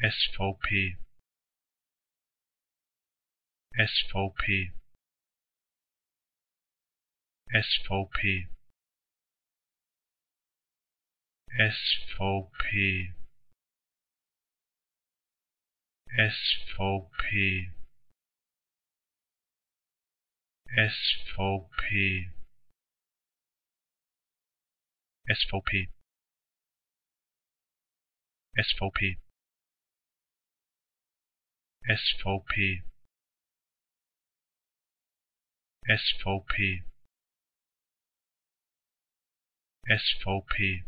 SVP SVP SVP SVP SVP SVP SVP SVP SVP SVP SVP